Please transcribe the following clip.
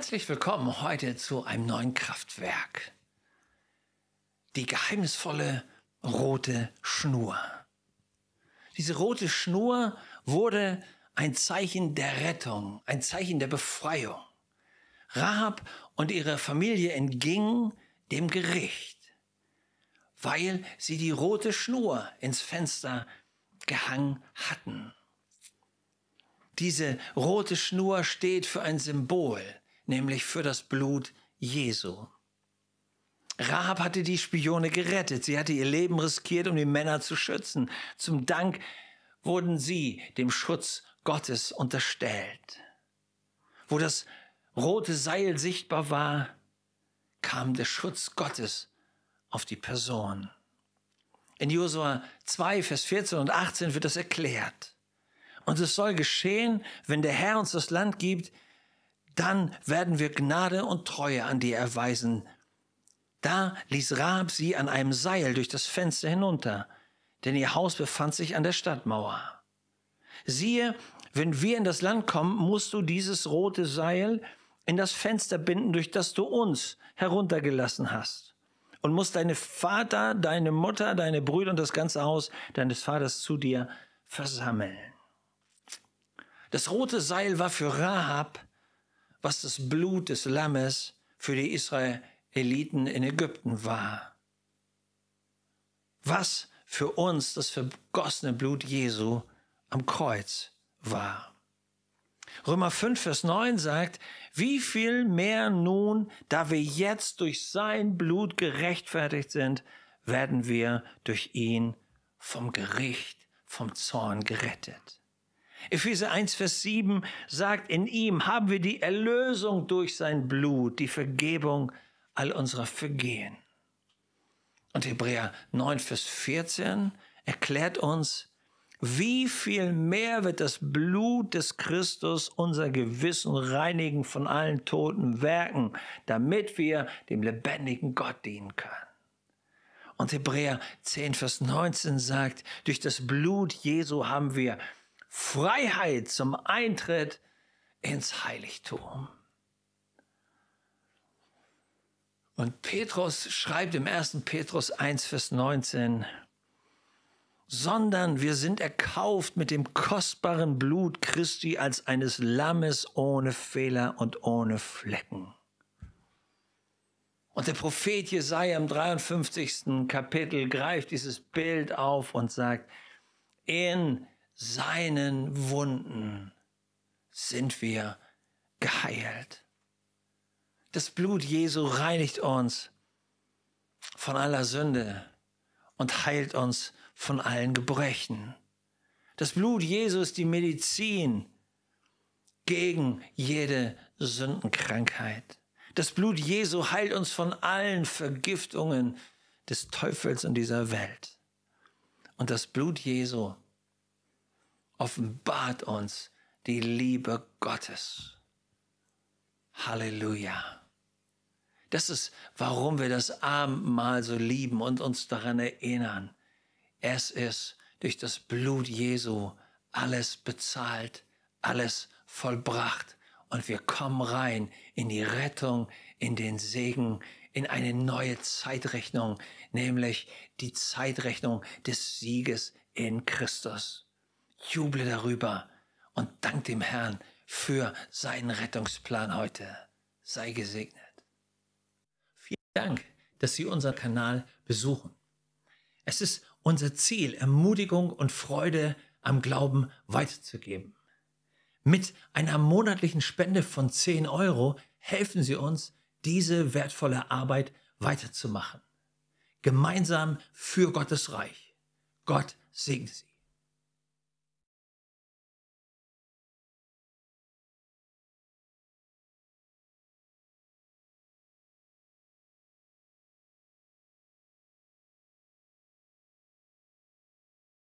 Herzlich willkommen heute zu einem neuen Kraftwerk. Die geheimnisvolle rote Schnur. Diese rote Schnur wurde ein Zeichen der Rettung, ein Zeichen der Befreiung. Rahab und ihre Familie entgingen dem Gericht, weil sie die rote Schnur ins Fenster gehangen hatten. Diese rote Schnur steht für ein Symbol nämlich für das Blut Jesu. Rahab hatte die Spione gerettet, sie hatte ihr Leben riskiert, um die Männer zu schützen. Zum Dank wurden sie dem Schutz Gottes unterstellt. Wo das rote Seil sichtbar war, kam der Schutz Gottes auf die Person. In Josua 2, Vers 14 und 18 wird das erklärt. Und es soll geschehen, wenn der Herr uns das Land gibt, dann werden wir Gnade und Treue an dir erweisen. Da ließ Rahab sie an einem Seil durch das Fenster hinunter, denn ihr Haus befand sich an der Stadtmauer. Siehe, wenn wir in das Land kommen, musst du dieses rote Seil in das Fenster binden, durch das du uns heruntergelassen hast. Und musst deine Vater, deine Mutter, deine Brüder und das ganze Haus deines Vaters zu dir versammeln. Das rote Seil war für Rahab was das Blut des Lammes für die Israeliten in Ägypten war. Was für uns das vergossene Blut Jesu am Kreuz war. Römer 5, Vers 9 sagt, wie viel mehr nun, da wir jetzt durch sein Blut gerechtfertigt sind, werden wir durch ihn vom Gericht, vom Zorn gerettet. Epheser 1, Vers 7 sagt, in ihm haben wir die Erlösung durch sein Blut, die Vergebung all unserer Vergehen. Und Hebräer 9, Vers 14 erklärt uns, wie viel mehr wird das Blut des Christus unser Gewissen reinigen von allen toten Werken, damit wir dem lebendigen Gott dienen können. Und Hebräer 10, Vers 19 sagt, durch das Blut Jesu haben wir Freiheit zum Eintritt ins Heiligtum. Und Petrus schreibt im 1. Petrus 1, Vers 19, sondern wir sind erkauft mit dem kostbaren Blut Christi als eines Lammes ohne Fehler und ohne Flecken. Und der Prophet Jesaja im 53. Kapitel greift dieses Bild auf und sagt, in seinen Wunden sind wir geheilt. Das Blut Jesu reinigt uns von aller Sünde und heilt uns von allen Gebrechen. Das Blut Jesu ist die Medizin gegen jede Sündenkrankheit. Das Blut Jesu heilt uns von allen Vergiftungen des Teufels und dieser Welt. Und das Blut Jesu offenbart uns die Liebe Gottes. Halleluja. Das ist, warum wir das Abendmahl so lieben und uns daran erinnern. Es ist durch das Blut Jesu alles bezahlt, alles vollbracht. Und wir kommen rein in die Rettung, in den Segen, in eine neue Zeitrechnung, nämlich die Zeitrechnung des Sieges in Christus juble darüber und dank dem Herrn für seinen Rettungsplan heute. Sei gesegnet. Vielen Dank, dass Sie unseren Kanal besuchen. Es ist unser Ziel, Ermutigung und Freude am Glauben weiterzugeben. Mit einer monatlichen Spende von 10 Euro helfen Sie uns, diese wertvolle Arbeit weiterzumachen. Gemeinsam für Gottes Reich. Gott segne Sie.